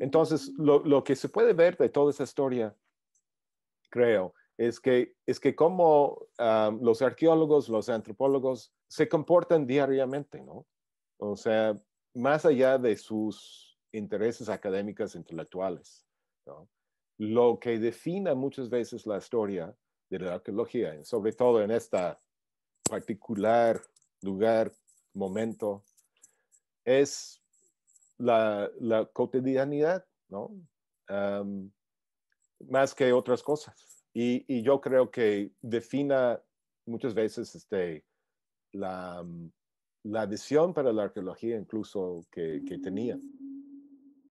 Entonces, lo, que se puede ver de toda esa historia, creo, es que, es que ah, los arqueólogos, los antropólogos se comportan diariamente, ¿no? O sea, más allá de sus intereses académicos, intelectuales, ¿no? Lo que defina muchas veces la historia de la arqueología, sobre todo en este particular lugar, momento, es la, cotidianidad, ¿no? más que otras cosas. Y, yo creo que defina muchas veces este, la, visión para la arqueología incluso que tenía.